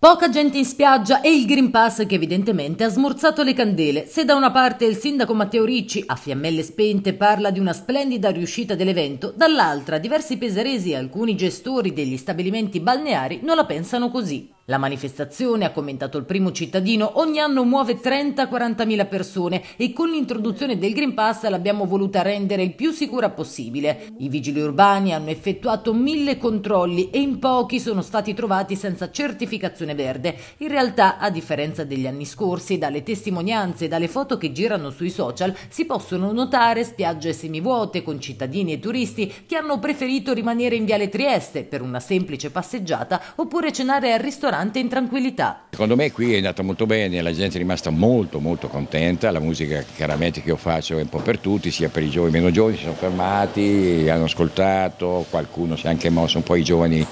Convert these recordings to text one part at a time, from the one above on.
Poca gente in spiaggia e il Green Pass che evidentemente ha smorzato le candele. Se da una parte il sindaco Matteo Ricci, a fiammelle spente, parla di una splendida riuscita dell'evento, dall'altra diversi pesaresi e alcuni gestori degli stabilimenti balneari non la pensano così. La manifestazione, ha commentato il primo cittadino, ogni anno muove 30-40 mila persone e con l'introduzione del Green Pass l'abbiamo voluta rendere il più sicura possibile. I vigili urbani hanno effettuato mille controlli e in pochi sono stati trovati senza certificazione verde. In realtà, a differenza degli anni scorsi, dalle testimonianze e dalle foto che girano sui social si possono notare spiagge semivuote con cittadini e turisti che hanno preferito rimanere in Viale Trieste per una semplice passeggiata oppure cenare al ristorante ristorante in tranquillità. Secondo me qui è andata molto bene, la gente è rimasta molto molto contenta, la musica chiaramente che io faccio è un po' per tutti, sia per i giovani meno giovani, si sono fermati, hanno ascoltato, qualcuno si è anche mosso, un po' i giovani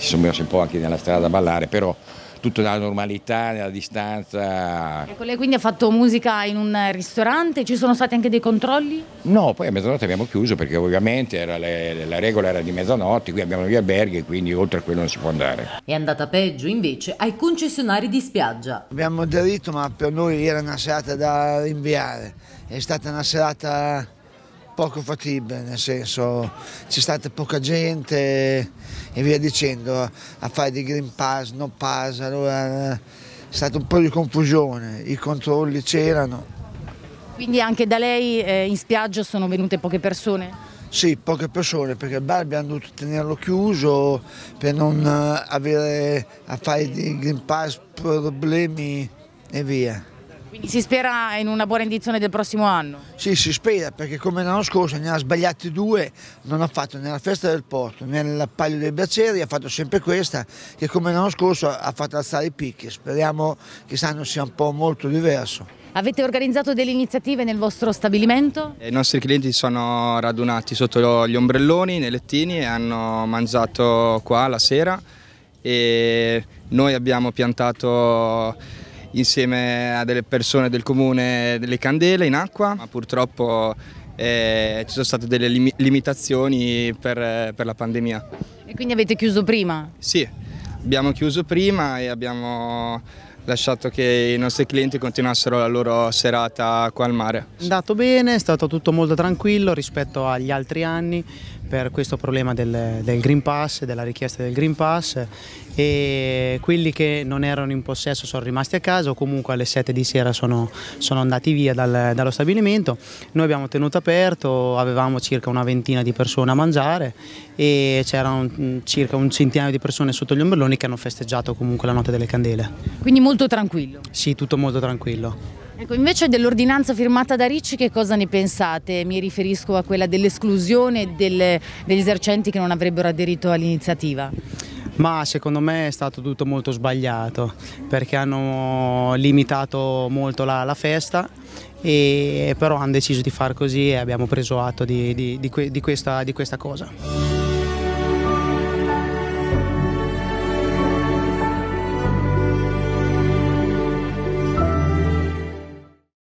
si sono messi un po' anche nella strada a ballare, però tutto nella normalità, nella distanza. Ecco, lei quindi ha fatto musica in un ristorante, ci sono stati anche dei controlli? No, poi a mezzanotte abbiamo chiuso perché ovviamente le, la regola era di mezzanotte, qui abbiamo gli alberghi, quindi oltre a quello non si può andare. È andata peggio invece ai concessionari di spiaggia. Abbiamo aderito ma per noi era una serata da rinviare, è stata una serata poco fattibile, nel senso c'è stata poca gente e via dicendo, a fare di green pass, no pass, allora è stata un po' di confusione, i controlli c'erano. Quindi anche da lei eh, in spiaggia sono venute poche persone? Sì, poche persone perché il bar abbiamo dovuto tenerlo chiuso per non eh, avere a fare di Green Pass problemi e via. Quindi si spera in una buona indizione del prossimo anno? Sì, si spera perché come l'anno scorso ne ha sbagliati due, non ha fatto né la festa del porto né il palio dei Braceri, ha fatto sempre questa che come l'anno scorso ha fatto alzare i picchi, speriamo che quest'anno sia un po' molto diverso. Avete organizzato delle iniziative nel vostro stabilimento? Eh, I nostri clienti sono radunati sotto gli ombrelloni, nei lettini e hanno mangiato qua la sera e noi abbiamo piantato insieme a delle persone del comune delle candele in acqua, ma purtroppo eh, ci sono state delle lim limitazioni per, per la pandemia. E quindi avete chiuso prima? Sì, abbiamo chiuso prima e abbiamo lasciato che i nostri clienti continuassero la loro serata qua al mare. È andato bene, è stato tutto molto tranquillo rispetto agli altri anni, per questo problema del, del, Green Pass, della richiesta del Green Pass e quelli che non erano in possesso sono rimasti a casa o comunque alle 7 di sera sono, sono andati via dal, dallo stabilimento. Noi abbiamo tenuto aperto, avevamo circa una ventina di persone a mangiare e c'erano circa un centinaio di persone sotto gli ombrelloni che hanno festeggiato comunque la notte delle candele. Quindi molto tranquillo? Sì, tutto molto tranquillo. Ecco, invece dell'ordinanza firmata da Ricci che cosa ne pensate? Mi riferisco a quella dell'esclusione degli esercenti che non avrebbero aderito all'iniziativa. Ma secondo me è stato tutto molto sbagliato perché hanno limitato molto la, la festa e, però hanno deciso di far così e abbiamo preso atto di, di, di, di questa, questa cosa.